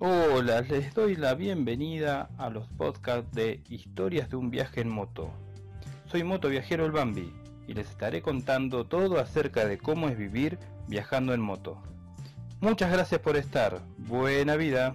Hola, les doy la bienvenida a los podcasts de Historias de un viaje en moto. Soy Moto Viajero el Bambi y les estaré contando todo acerca de cómo es vivir viajando en moto. Muchas gracias por estar. Buena vida.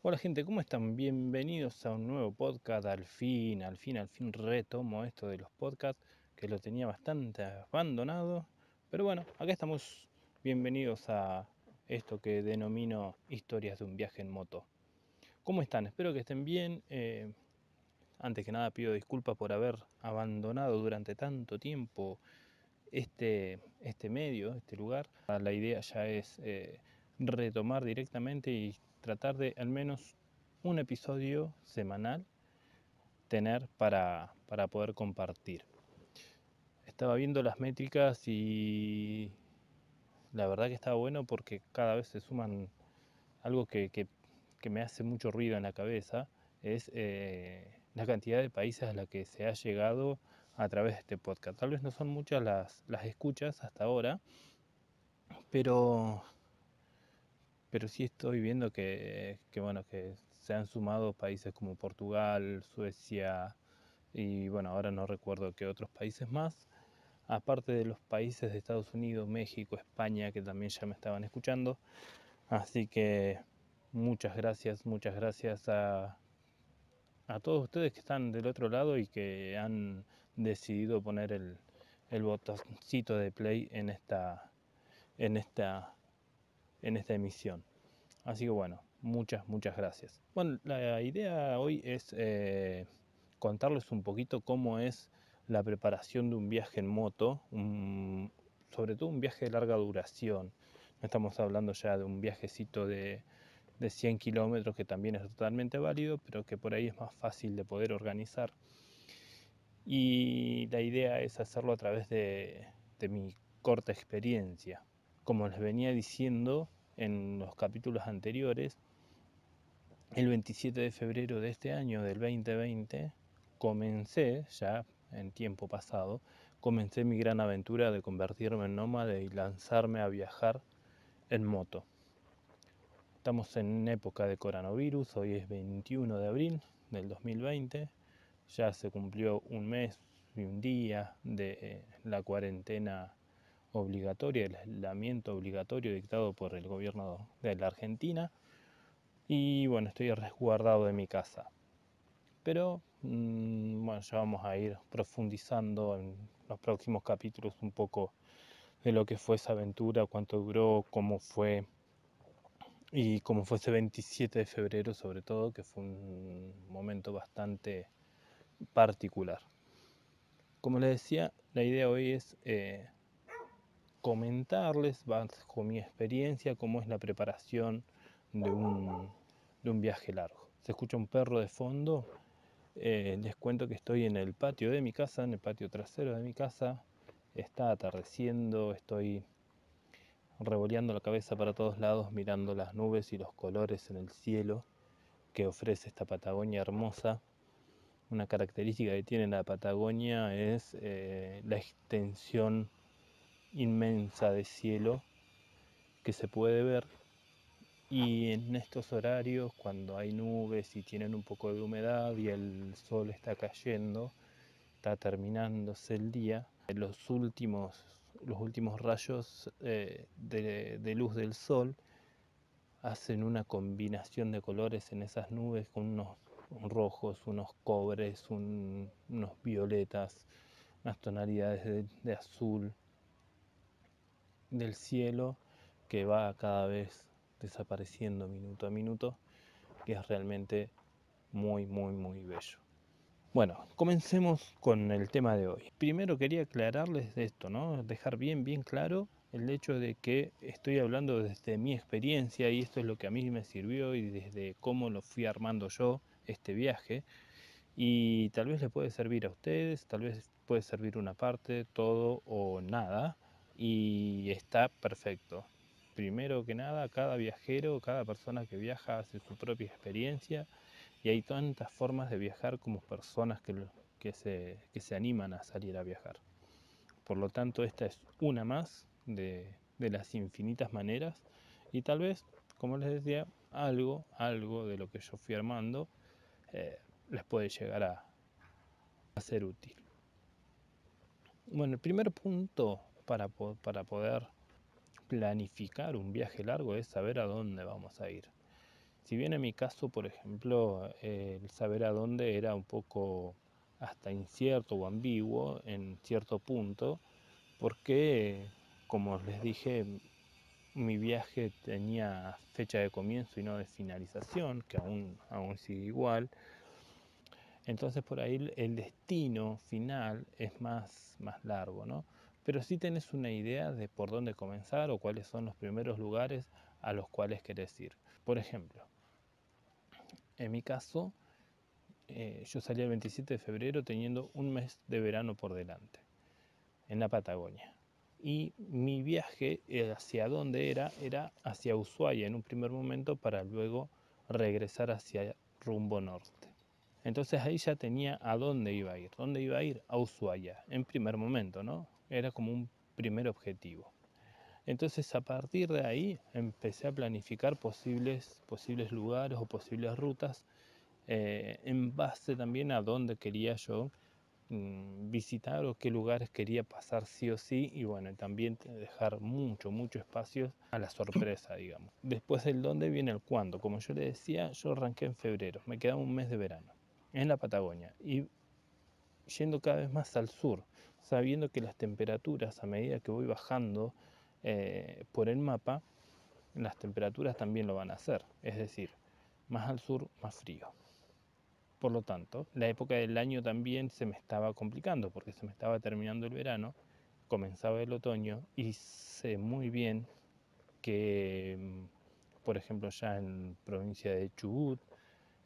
Hola gente, ¿cómo están? Bienvenidos a un nuevo podcast. Al fin, al fin, al fin retomo esto de los podcasts que lo tenía bastante abandonado. Pero bueno, acá estamos. Bienvenidos a esto que denomino historias de un viaje en moto. ¿Cómo están? Espero que estén bien. Eh, antes que nada pido disculpas por haber abandonado durante tanto tiempo este, este medio, este lugar. La idea ya es eh, retomar directamente y tratar de al menos un episodio semanal tener para, para poder compartir estaba viendo las métricas y la verdad que está bueno porque cada vez se suman algo que, me hace mucho ruido en la cabeza, es eh, la cantidad de países a la que se ha llegado a través de este podcast. Tal vez no son muchas las, escuchas hasta ahora, pero, pero sí estoy viendo que, bueno, que se han sumado países como Portugal, Suecia y bueno, ahora no recuerdo qué otros países más aparte de los países de Estados Unidos, México, España, que también ya me estaban escuchando. Así que muchas gracias, muchas gracias a, todos ustedes que están del otro lado y que han decidido poner el, el botoncito de play en esta, en esta, en esta emisión. Así que bueno, muchas, muchas gracias. Bueno, la idea hoy es eh, contarles un poquito cómo es la preparación de un viaje en moto, sobre todo un viaje de larga duración. No estamos hablando ya de un viajecito de, 100 kilómetros, que también es totalmente válido, pero que por ahí es más fácil de poder organizar. Y la idea es hacerlo a través de, de mi corta experiencia. Como les venía diciendo en los capítulos anteriores, el 27 de febrero de este año, del 2020, comencé ya en tiempo pasado, comencé mi gran aventura de convertirme en nómade y lanzarme a viajar en moto. Estamos en época de coronavirus, hoy es 21 de abril del 2020, ya se cumplió un mes y un día de eh, la cuarentena obligatoria, el aislamiento obligatorio dictado por el gobierno de la Argentina y bueno, estoy resguardado de mi casa. Pero Mm, bueno, ya vamos a ir profundizando en los próximos capítulos un poco de lo que fue esa aventura, cuánto duró, cómo fue y cómo fue ese 27 de febrero sobre todo, que fue un momento bastante particular. Como les decía, la idea hoy es eh, comentarles bajo mi experiencia cómo es la preparación de un, de un viaje largo. Se escucha un perro de fondo, eh, les cuento que estoy en el patio de mi casa, en el patio trasero de mi casa. Está atardeciendo, estoy revoleando la cabeza para todos lados, mirando las nubes y los colores en el cielo que ofrece esta Patagonia hermosa. Una característica que tiene la Patagonia es eh, la extensión inmensa de cielo que se puede ver y en estos horarios, cuando hay nubes y tienen un poco de humedad y el sol está cayendo, está terminándose el día, eh, los últimos, los últimos rayos eh, de, luz del sol hacen una combinación de colores en esas nubes con unos rojos, unos cobres, unos violetas, unas tonalidades de azul del cielo que va cada vez desapareciendo minuto a minuto, que es realmente muy, muy, muy bello. Bueno, comencemos con el tema de hoy. Primero quería aclararles esto, ¿no? Dejar bien, bien claro el hecho de que estoy hablando desde mi experiencia y esto es lo que a mí me sirvió y desde cómo lo fui armando yo este viaje. Y tal vez le puede servir a ustedes, tal vez puede servir una parte, todo o nada. Y está perfecto primero que nada, cada viajero, cada persona que viaja hace su propia experiencia y hay tantas formas de viajar como personas que, que, se, animan a salir a viajar. Por lo tanto, esta es una más de, las infinitas maneras y tal vez, como les decía, algo, algo de lo que yo fui armando eh, les puede llegar a, a, ser útil. Bueno, el primer punto para, para poder planificar un viaje largo es saber a dónde vamos a ir. Si bien en mi caso, por ejemplo, eh, el saber a dónde era un poco hasta incierto o ambiguo en cierto punto, porque, como les dije, mi viaje tenía fecha de comienzo y no de finalización, que aún, aún sigue igual. Entonces por ahí el destino final es más, más largo, ¿no? pero sí tenés una idea de por dónde comenzar o cuáles son los primeros lugares a los cuales querés ir. Por ejemplo, en mi caso, eh, yo salí el 27 de febrero teniendo un mes de verano por delante, en la Patagonia. Y mi viaje eh, hacia dónde era, era hacia Ushuaia en un primer momento para luego regresar hacia rumbo norte. Entonces ahí ya tenía a dónde iba a ir, dónde iba a ir, a Ushuaia, en primer momento, ¿no? Era como un primer objetivo. Entonces a partir de ahí empecé a planificar posibles, posibles lugares o posibles rutas eh, en base también a dónde quería yo mm, visitar o qué lugares quería pasar sí o sí y bueno, también dejar mucho, mucho espacio a la sorpresa, digamos. Después del dónde viene el cuándo. Como yo le decía, yo arranqué en febrero, me quedaba un mes de verano en la Patagonia y yendo cada vez más al sur sabiendo que las temperaturas a medida que voy bajando eh, por el mapa, las temperaturas también lo van a hacer, es decir, más al sur, más frío. Por lo tanto, la época del año también se me estaba complicando porque se me estaba terminando el verano, comenzaba el otoño y sé muy bien que, mm, por ejemplo, ya en provincia de Chubut,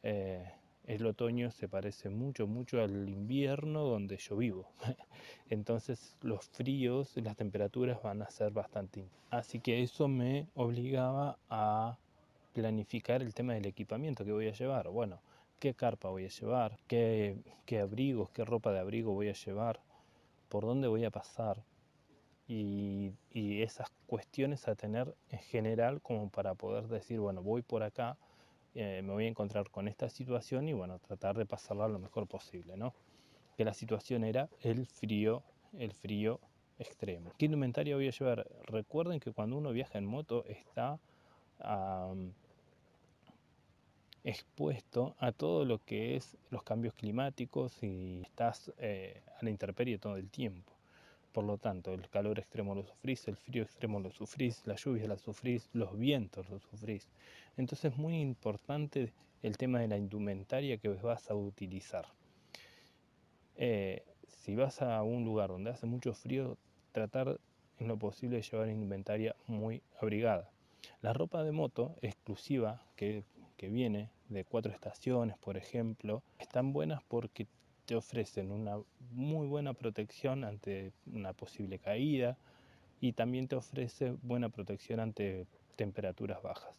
eh, el otoño se parece mucho, mucho al invierno donde yo vivo. Entonces los fríos, y las temperaturas van a ser bastante. Así que eso me obligaba a planificar el tema del equipamiento que voy a llevar. Bueno, qué carpa voy a llevar, qué, abrigos, qué ropa de abrigo voy a llevar, por dónde voy a pasar. y esas cuestiones a tener en general como para poder decir, bueno, voy por acá eh, me voy a encontrar con esta situación y bueno, tratar de pasarla lo mejor posible, ¿no? Que la situación era el frío, el frío extremo. ¿Qué indumentaria voy a llevar? Recuerden que cuando uno viaja en moto está expuesto a todo lo que es los cambios climáticos y estás eh, a la intemperie todo el tiempo. Por lo tanto, el calor extremo lo sufrís, el frío extremo lo sufrís, la lluvia la sufrís, los vientos lo sufrís. Entonces es muy importante el tema de la indumentaria que vas a utilizar. Eh, si vas a un lugar donde hace mucho frío, tratar en lo posible de llevar indumentaria muy abrigada. La ropa de moto exclusiva que viene de cuatro estaciones, por ejemplo, están buenas porque te ofrecen una muy buena protección ante una posible caída y también te ofrece buena protección ante temperaturas bajas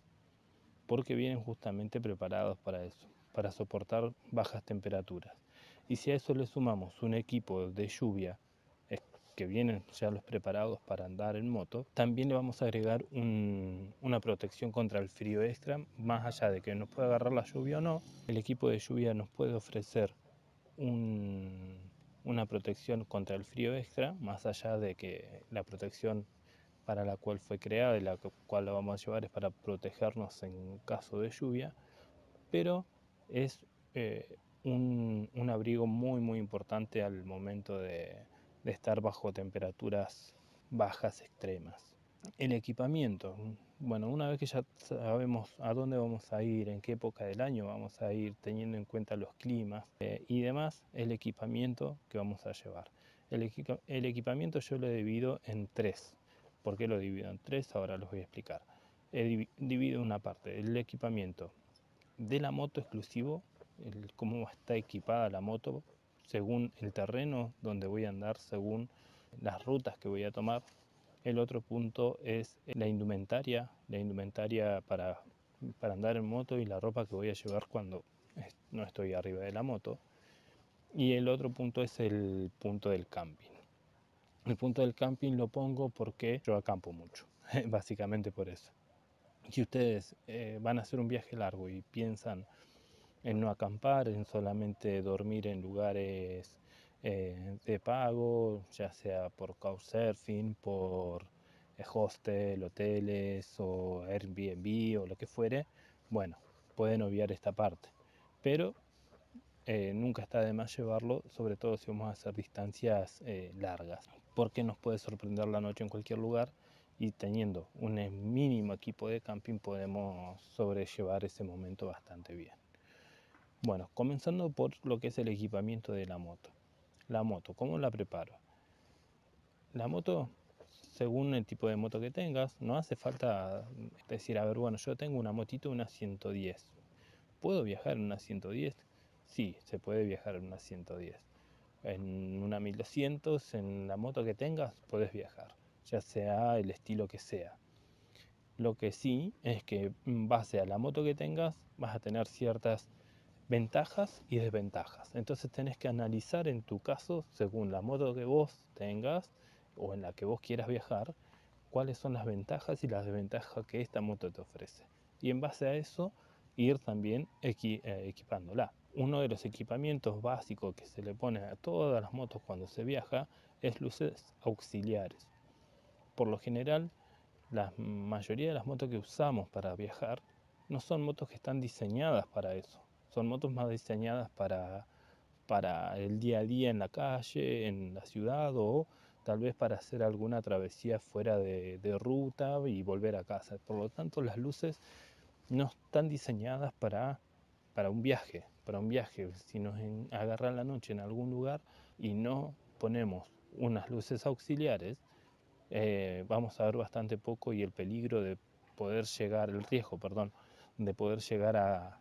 porque vienen justamente preparados para eso, para soportar bajas temperaturas. Y si a eso le sumamos un equipo de lluvia que vienen ya los preparados para andar en moto, también le vamos a agregar una protección contra el frío extra, más allá de que nos pueda agarrar la lluvia o no, el equipo de lluvia nos puede ofrecer una protección contra el frío extra, más allá de que la protección para la cual fue creada y la cual la vamos a llevar es para protegernos en caso de lluvia, pero es eh, un, abrigo muy muy importante al momento de, estar bajo temperaturas bajas extremas. El equipamiento. Bueno, una vez que ya sabemos a dónde vamos a ir, en qué época del año vamos a ir, teniendo en cuenta los climas eh, y demás, el equipamiento que vamos a llevar. El, equipamiento yo lo divido en tres. ¿Por qué lo divido en tres? Ahora los voy a explicar. Divido una parte el equipamiento de la moto exclusivo, el, cómo está equipada la moto según el terreno donde voy a andar, según las rutas que voy a tomar. El otro punto es la indumentaria, la indumentaria para, para andar en moto y la ropa que voy a llevar cuando no estoy arriba de la moto. Y el otro punto es el punto del camping. El punto del camping lo pongo porque yo acampo mucho, básicamente por eso. Si ustedes eh, van a hacer un viaje largo y piensan en no acampar, en solamente dormir en lugares eh, de pago, ya sea por Couchsurfing, por eh, hostel, hoteles o Airbnb o lo que fuere, bueno, pueden obviar esta parte. Pero eh, nunca está de más llevarlo, sobre todo si vamos a hacer distancias eh, largas, porque nos puede sorprender la noche en cualquier lugar y teniendo un mínimo equipo de camping podemos sobrellevar ese momento bastante bien. Bueno, comenzando por lo que es el equipamiento de la moto. La moto, ¿cómo la preparo? La moto, según el tipo de moto que tengas, no hace falta decir, a ver, bueno, yo tengo una motito, una 110. ¿Puedo viajar en una 110? sí, se puede viajar en una 110. En una 1200, en la moto que tengas, puedes viajar, ya sea el estilo que sea. Lo que sí es que en base a la moto que tengas, vas a tener ciertas ventajas y desventajas. Entonces tenés que analizar en tu caso, según la moto que vos tengas o en la que vos quieras viajar, cuáles son las ventajas y las desventajas que esta moto te ofrece. Y en base a eso, ir también eh, equipándola uno de los equipamientos básicos que se le pone a todas las motos cuando se viaja es luces auxiliares. Por lo general, la mayoría de las motos que usamos para viajar no son motos que están diseñadas para eso. Son motos más diseñadas para, el día a día en la calle, en la ciudad o tal vez para hacer alguna travesía fuera de, ruta y volver a casa. Por lo tanto, las luces no están diseñadas para un viaje, para un viaje, si nos agarran la noche en algún lugar y no ponemos unas luces auxiliares, eh, vamos a ver bastante poco y el peligro de poder llegar, el riesgo, perdón, de poder llegar a,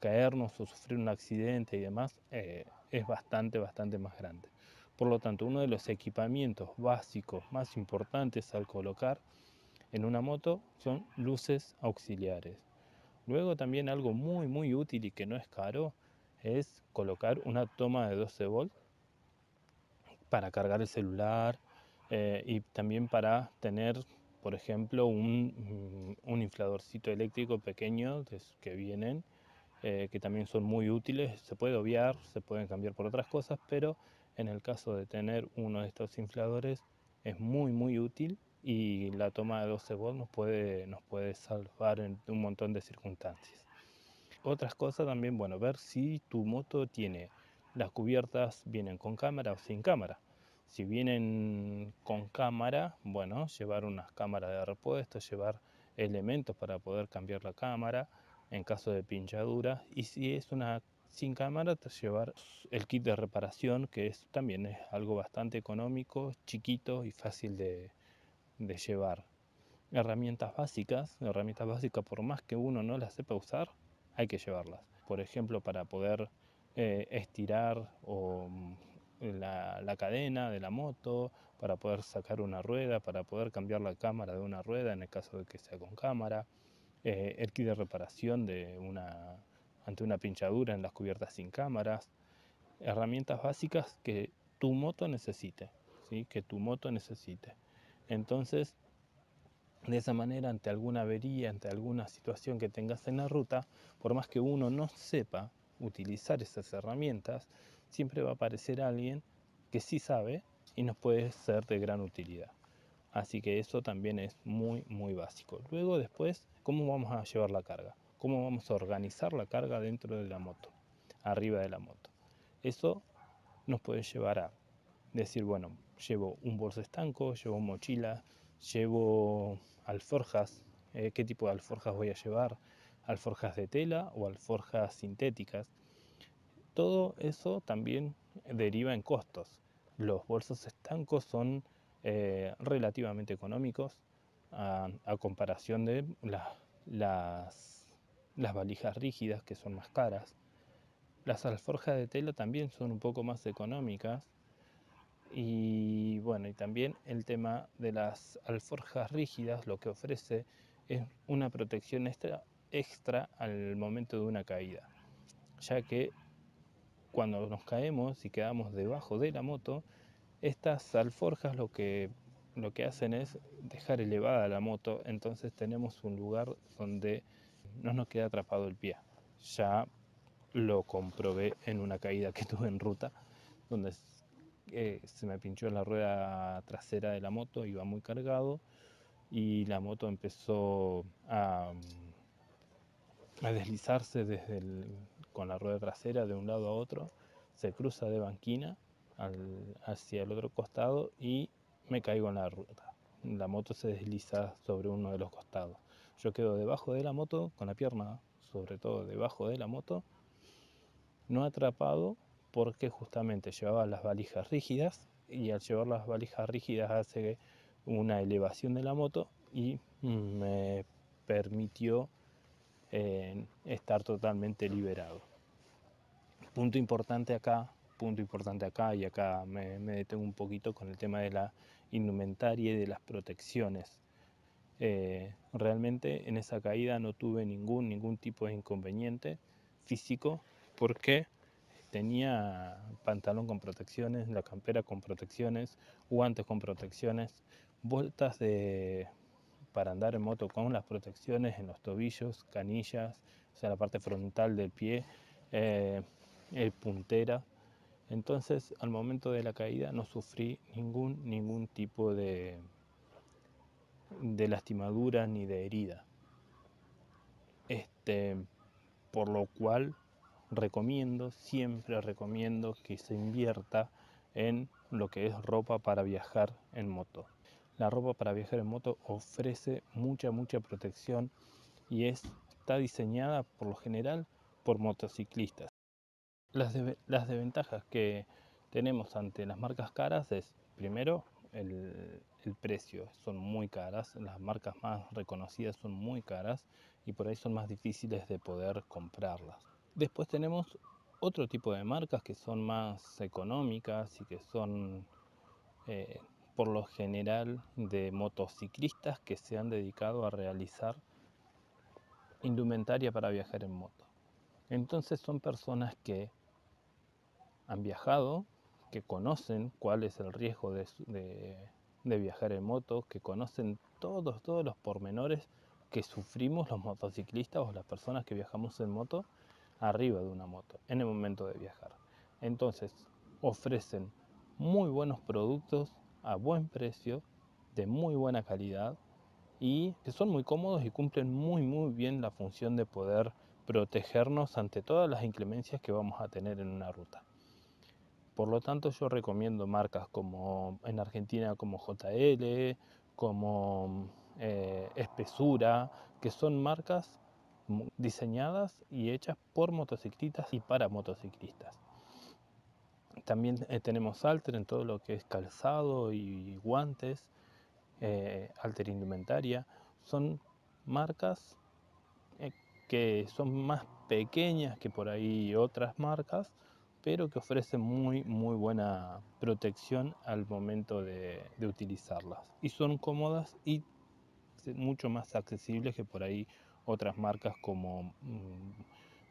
caernos o sufrir un accidente y demás eh, es bastante, bastante más grande. Por lo tanto, uno de los equipamientos básicos más importantes al colocar en una moto son luces auxiliares. Luego también algo muy muy útil y que no es caro es colocar una toma de 12 volts para cargar el celular eh, y también para tener por ejemplo un, mm, infladorcito eléctrico pequeño que vienen eh, que también son muy útiles se puede obviar se pueden cambiar por otras cosas pero en el caso de tener uno de estos infladores es muy muy útil y la toma de 12 volts nos puede, nos puede salvar en un montón de circunstancias. Otras cosas también, bueno, ver si tu moto tiene las cubiertas vienen con cámara o sin cámara. Si vienen con cámara, bueno, llevar unas cámaras de repuesto, llevar elementos para poder cambiar la cámara en caso de pinchadura. Y si es una sin cámara, llevar el kit de reparación, que es, también es algo bastante económico, chiquito y fácil de, de llevar. Herramientas básicas, herramientas básicas por más que uno no las sepa usar, hay que llevarlas. Por ejemplo, para poder eh, estirar mm, la, cadena de la moto, para poder sacar una rueda, para poder cambiar la cámara de una rueda en el caso de que sea con cámara, eh, el kit de reparación de una, ante una pinchadura en las cubiertas sin cámaras, herramientas básicas que tu moto necesite, que tu moto necesite. Entonces, de esa manera, ante alguna avería, ante alguna situación que tengas en la ruta, por más que uno no sepa utilizar esas herramientas, siempre va a aparecer alguien que sí sabe y nos puede ser de gran utilidad. Así que eso también es muy, muy básico. Luego, después, ¿cómo vamos a llevar la carga? ¿Cómo vamos a organizar la carga dentro de la moto, arriba de la moto? Eso nos puede llevar a decir, bueno, llevo un bolso estanco, llevo mochila, llevo alforjas, eh, qué tipo de alforjas voy a llevar, alforjas de tela o alforjas sintéticas. Todo eso también deriva en costos. Los bolsos estancos son eh, relativamente económicos a, comparación de las, las valijas rígidas que son más caras. Las alforjas de tela también son un poco más económicas y bueno, y también el tema de las alforjas rígidas lo que ofrece es una protección extra, extra al momento de una caída, ya que cuando nos caemos y quedamos debajo de la moto, estas alforjas lo que, lo que hacen es dejar elevada la moto, entonces tenemos un lugar donde no nos queda atrapado el pie. Ya lo comprobé en una caída que tuve en ruta, donde eh, se me pinchó la rueda trasera de la moto, iba muy cargado y la moto empezó a, deslizarse desde con la rueda trasera de un lado a otro, se cruza de banquina hacia el otro costado y me caigo en la rueda La moto se desliza sobre uno de los costados. Yo quedo debajo de la moto, con la pierna sobre todo debajo de la moto, no atrapado porque justamente llevaba las valijas rígidas y al llevar las valijas rígidas hace una elevación de la moto y me permitió eh, estar totalmente liberado. Punto importante acá, punto importante acá y acá me, detengo un poquito con el tema de la indumentaria y de las protecciones. Eh, realmente en esa caída no tuve ningún, ningún tipo de inconveniente físico porque tenía pantalón con protecciones, la campera con protecciones, guantes con protecciones, vueltas de para andar en moto con las protecciones en los tobillos, canillas, o sea, la parte frontal del pie, el eh, eh, puntera. Entonces, al momento de la caída no sufrí ningún, ningún tipo de, de lastimadura ni de herida. Este, por lo cual recomiendo, siempre recomiendo que se invierta en lo que es ropa para viajar en moto. La ropa para viajar en moto ofrece mucha, mucha protección y está diseñada por lo general por motociclistas. Las, desventajas que tenemos ante las marcas caras es, primero, el precio. Son muy caras, las marcas más reconocidas son muy caras y por ahí son más difíciles de poder comprarlas. Después tenemos otro tipo de marcas que son más económicas y que son eh, por lo general de motociclistas que se han dedicado a realizar indumentaria para viajar en moto. Entonces son personas que han viajado, que conocen cuál es el riesgo de, de viajar en moto, que conocen todos, todos los pormenores que sufrimos los motociclistas o las personas que viajamos en moto arriba de una moto en el momento de viajar. Entonces, ofrecen muy buenos productos a buen precio, de muy buena calidad y que son muy cómodos y cumplen muy muy bien la función de poder protegernos ante todas las inclemencias que vamos a tener en una ruta. Por lo tanto, yo recomiendo marcas como en Argentina como JL, como eh, Espesura, que son marcas diseñadas y hechas por motociclistas y para motociclistas. También eh, tenemos Alter en todo lo que es calzado y guantes, eh, Alter Indumentaria. Son marcas eh, que son más pequeñas que por ahí otras marcas, pero que ofrecen muy, muy buena protección al momento de utilizarlas. Y son cómodas y mucho más accesibles que por ahí otras marcas como, mm,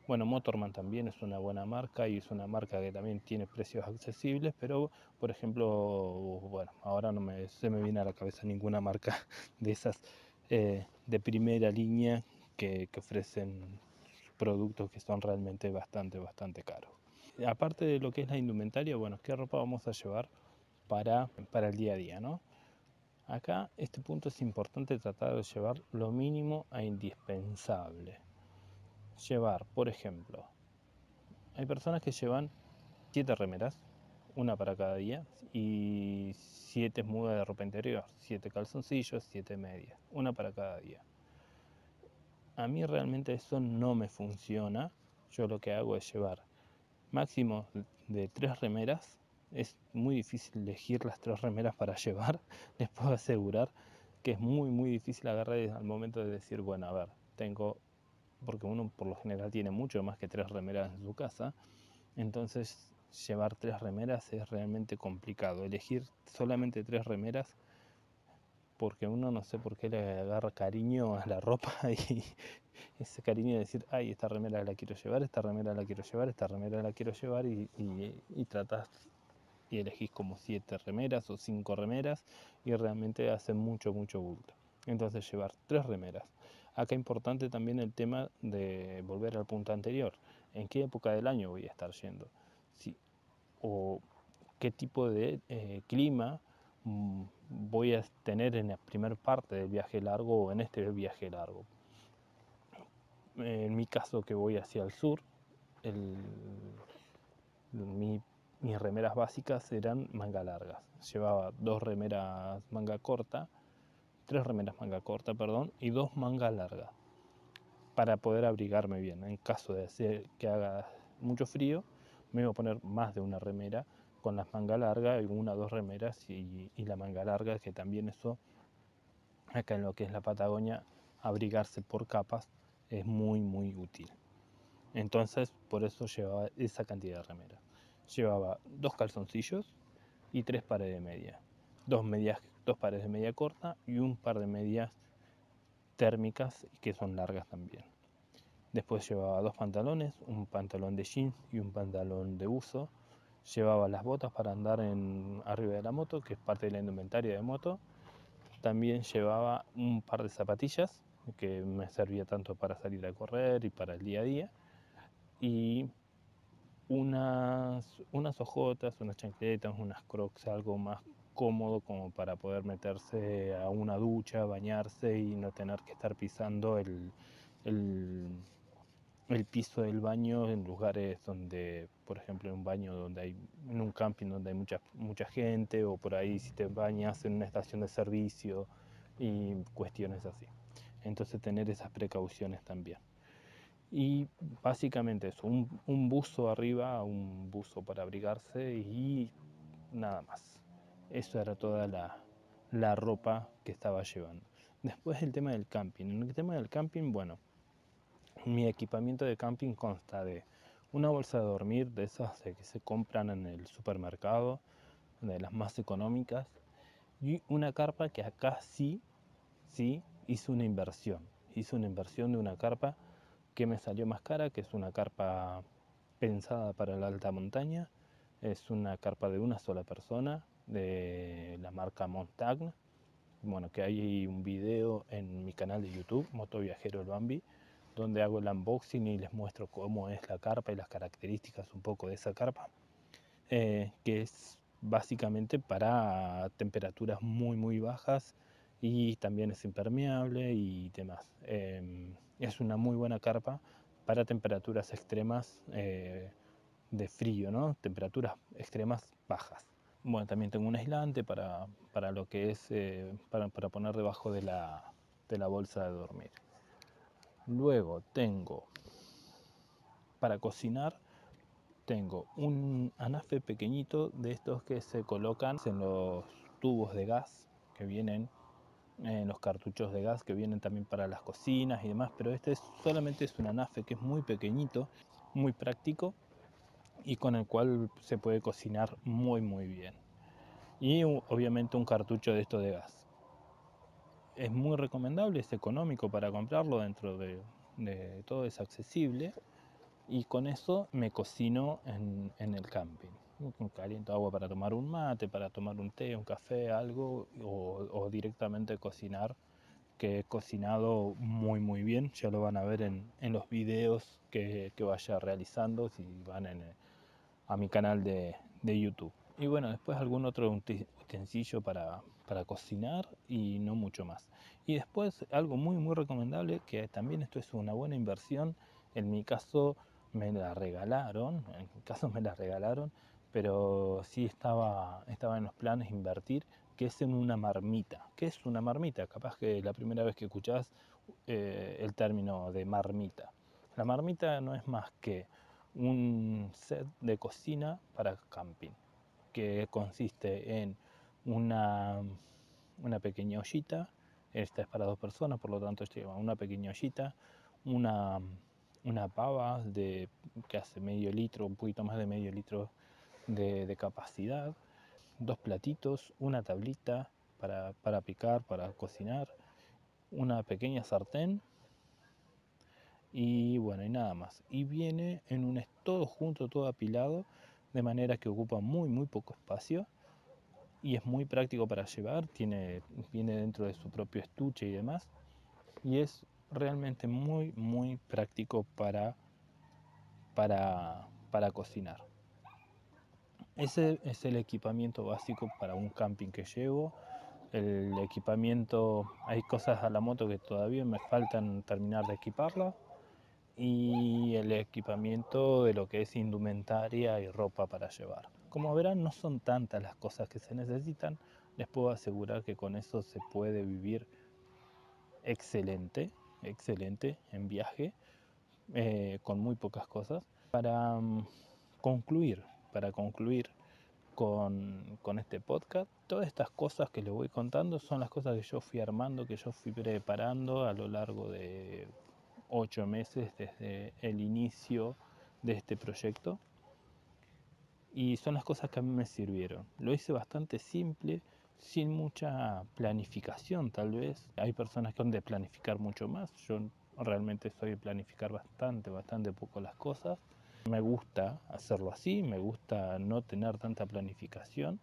bueno, Motorman también es una buena marca y es una marca que también tiene precios accesibles, pero por ejemplo, bueno, ahora no me, se me viene a la cabeza ninguna marca de esas eh, de primera línea que, ofrecen productos que son realmente bastante, bastante caros. Aparte de lo que es la indumentaria, bueno, ¿qué ropa vamos a llevar para, para el día a día, no? Acá este punto es importante tratar de llevar lo mínimo a e indispensable. Llevar, por ejemplo, hay personas que llevan 7 remeras, una para cada día, y 7 mudas de ropa interior, 7 calzoncillos, 7 medias, una para cada día. A mí realmente eso no me funciona. Yo lo que hago es llevar máximo de 3 remeras es muy difícil elegir las tres remeras para llevar. Les puedo asegurar que es muy, muy difícil agarrar al momento de decir, bueno, a ver, tengo, porque uno por lo general tiene mucho más que tres remeras en su casa, entonces llevar tres remeras es realmente complicado. Elegir solamente tres remeras porque uno no sé por qué le agarra cariño a la ropa y ese cariño de decir, ay, esta remera la quiero llevar, esta remera la quiero llevar, esta remera la quiero llevar y, y, y tratas y elegís como siete remeras o cinco remeras y realmente hace mucho, mucho bulto. Entonces llevar tres remeras. Acá importante también el tema de volver al punto anterior. ¿En qué época del año voy a estar yendo? ¿O qué tipo de eh, clima mm, voy a tener en la primera parte del viaje largo o en este viaje largo? En mi caso que voy hacia el sur, el, mi mis remeras básicas eran manga largas. Llevaba dos remeras manga corta, tres remeras manga corta, perdón, y dos manga largas para poder abrigarme bien. En caso de hacer que haga mucho frío, me iba a poner más de una remera con las mangas largas, una o dos remeras y, y la manga larga, que también eso, acá en lo que es la Patagonia, abrigarse por capas es muy, muy útil. Entonces, por eso llevaba esa cantidad de remeras llevaba dos calzoncillos y tres pares de media. Dos, medias, dos pares de media corta y un par de medias térmicas que son largas también. Después llevaba dos pantalones, un pantalón de jeans y un pantalón de uso. Llevaba las botas para andar en, arriba de la moto, que es parte de la indumentaria de moto. También llevaba un par de zapatillas, que me servía tanto para salir a correr y para el día a día. Y unas, unas ojotas, unas chancletas, unas crocs, algo más cómodo como para poder meterse a una ducha, bañarse y no tener que estar pisando el, el piso del baño en lugares donde, por ejemplo, en un baño donde hay, en un camping donde hay mucha, mucha gente o por ahí si te bañas en una estación de servicio y cuestiones así. Entonces tener esas precauciones también y básicamente eso, un, buzo arriba, un buzo para abrigarse y nada más. Eso era toda la, la ropa que estaba llevando. Después el tema del camping. En el tema del camping, bueno, mi equipamiento de camping consta de una bolsa de dormir, de esas que se compran en el supermercado, de las más económicas, y una carpa que acá sí, sí, hizo una inversión. Hizo una inversión de una carpa que me salió más cara, que es una carpa pensada para la alta montaña. Es una carpa de una sola persona de la marca Montagna. Bueno, que hay un video en mi canal de YouTube, moto viajero el Bambi, donde hago el unboxing y les muestro cómo es la carpa y las características un poco de esa carpa, eh, que es básicamente para temperaturas muy muy bajas y también es impermeable y demás. Em, es una muy buena carpa para temperaturas extremas eh, de frío, ¿no? temperaturas extremas bajas. Bueno, también tengo un aislante para, lo que es eh, para, poner debajo de la, de la bolsa de dormir. Luego tengo para cocinar tengo un anafe pequeñito de estos que se colocan en los tubos de gas que vienen los cartuchos de gas que vienen también para las cocinas y demás, pero este solamente es un anafe que es muy pequeñito, muy práctico y con el cual se puede cocinar muy muy bien. Y obviamente un cartucho de esto de gas. Es muy recomendable, es económico para comprarlo dentro de, todo, es accesible y con eso me cocino en el camping caliente agua para tomar un mate, para tomar un té, un café, algo, o, directamente cocinar, que he cocinado muy muy bien, ya lo van a ver en, en los videos que, que, vaya realizando, si van en, eh, a mi canal de, de, YouTube. Y bueno, después algún otro utensilio para, para cocinar y no mucho más. Y después algo muy muy recomendable, que también esto es una buena inversión, en mi caso me la regalaron, en mi caso me la regalaron, pero sí estaba, estaba en los planes invertir, que es en una marmita. ¿Qué es una marmita? Capaz que la primera vez que escuchás eh, el término de marmita. La marmita no es más que un set de cocina para camping, que consiste en una, una pequeña ollita, esta es para dos personas, por lo tanto lleva una pequeña ollita, una, una pava de que hace medio litro, un poquito más de medio litro de, capacidad, dos platitos, una tablita para, para picar, para cocinar, una pequeña sartén y bueno, y nada más. Y viene en un todo junto, todo apilado, de manera que ocupa muy, muy poco espacio y es muy práctico para llevar, tiene, viene dentro de su propio estuche y demás. Y es realmente muy, muy práctico para, para cocinar. Ese es el equipamiento básico para un camping que llevo. El equipamiento, hay cosas a la moto que todavía me faltan terminar de equiparla. Y el equipamiento de lo que es indumentaria y ropa para llevar. Como verán, no son tantas las cosas que se necesitan. Les puedo asegurar que con eso se puede vivir excelente, excelente en viaje, eh, con muy pocas cosas. Para mm, concluir, para concluir con, este podcast, todas estas cosas que les voy contando son las cosas que yo fui armando, que yo fui preparando a lo largo de ocho meses desde el inicio de este proyecto. Y son las cosas que a mí me sirvieron. Lo hice bastante simple, sin mucha planificación tal vez. Hay personas que han de planificar mucho más. Yo realmente soy de planificar bastante, bastante poco las cosas. Me gusta hacerlo así, me gusta no tener tanta planificación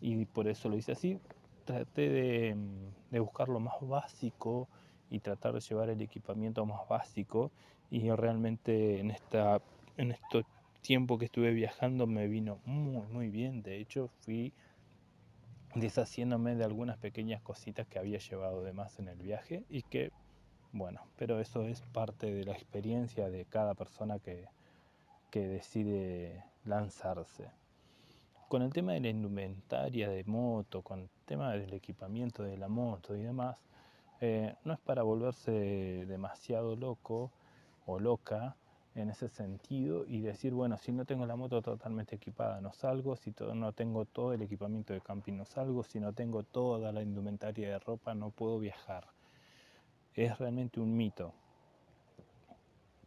y por eso lo hice así. Traté de, mm, buscar lo más básico y tratar de llevar el equipamiento más básico y realmente en, esta, en este tiempo que estuve viajando me vino muy muy bien. De hecho fui deshaciéndome de algunas pequeñas cositas que había llevado de más en el viaje y que, bueno, pero eso es parte de la experiencia de cada persona que, que decide lanzarse. Con el tema de la indumentaria de moto, con el tema del equipamiento de la moto y demás, eh, no es para volverse demasiado loco o loca en ese sentido y decir, bueno, si no tengo la moto totalmente equipada no salgo, si no tengo todo el equipamiento de camping no salgo, si no tengo toda la indumentaria de ropa no puedo viajar. Es realmente un mito.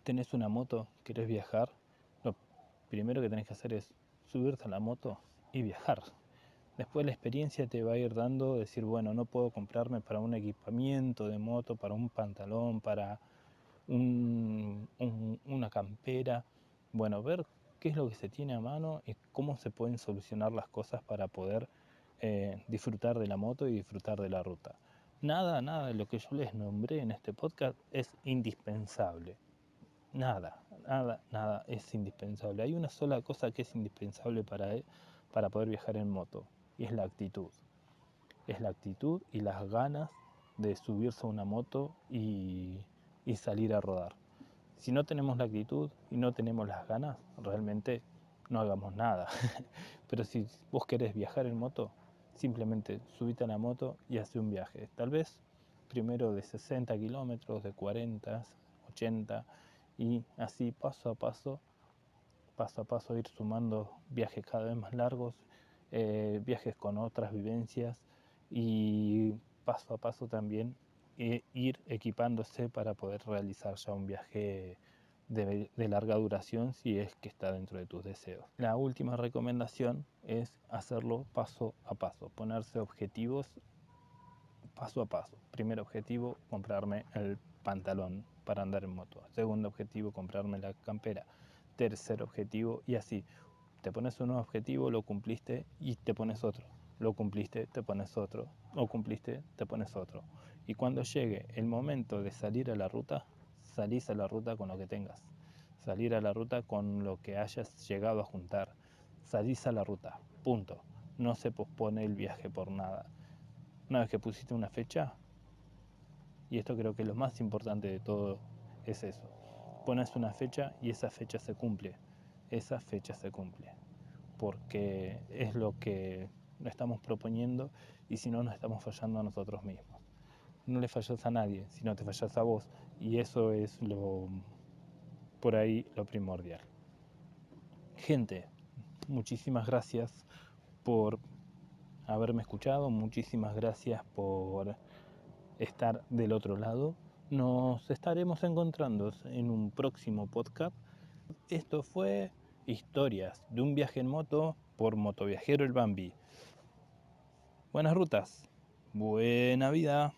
¿Tenés una moto? quieres viajar? primero que tenés que hacer es subirte a la moto y viajar. Después la experiencia te va a ir dando, decir, bueno, no puedo comprarme para un equipamiento de moto, para un pantalón, para una campera. Bueno, ver qué es lo que se tiene a mano y cómo se pueden solucionar las cosas para poder eh, disfrutar de la moto y disfrutar de la ruta. Nada, nada de lo que yo les nombré en este podcast es indispensable. Nada, nada, es indispensable. Hay una sola cosa que es indispensable para, e, para poder viajar en moto, y es la actitud. Es la actitud y las ganas de subirse a una moto y, y salir a rodar. Si no tenemos la actitud y no tenemos las ganas, realmente no hagamos nada. Pero si vos querés viajar en moto, simplemente subite a la moto y hace un viaje. Tal vez primero de 60 kilómetros, de 40, 80 y así paso a paso, paso a paso ir sumando viajes cada vez más largos, eh, viajes con otras vivencias y paso a paso también eh, ir equipándose para poder realizar ya un viaje de, larga duración si es que está dentro de tus deseos. La última recomendación es hacerlo paso a paso, ponerse objetivos paso a paso. Primer objetivo, comprarme el pantalón para andar en moto. Segundo objetivo, comprarme la campera. Tercer objetivo y así. Te pones un objetivo, lo cumpliste y te pones otro. Lo cumpliste, te pones otro. Lo cumpliste, te pones otro. Y cuando llegue el momento de salir a la ruta, salís a la ruta con lo que tengas. Salir a la ruta con lo que hayas llegado a juntar. Salís a la ruta. Punto. No se pospone el viaje por nada. Una vez que pusiste una fecha, y esto creo que lo más importante de todo es eso. Pones una fecha y esa fecha se cumple. Esa fecha se cumple. Porque es lo que estamos proponiendo y si no nos estamos fallando a nosotros mismos. No le fallas a nadie, sino te fallas a vos. Y eso es lo por ahí lo primordial. Gente, muchísimas gracias por haberme escuchado, muchísimas gracias por estar del otro lado. Nos estaremos encontrando en un próximo podcast. Esto fue Historias de un viaje en moto por Motoviajero el Bambi. Buenas rutas, buena vida.